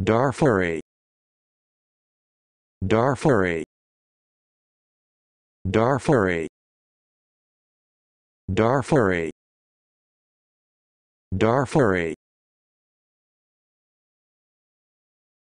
Darfuri Darfuri Darfuri Darfuri Darfuri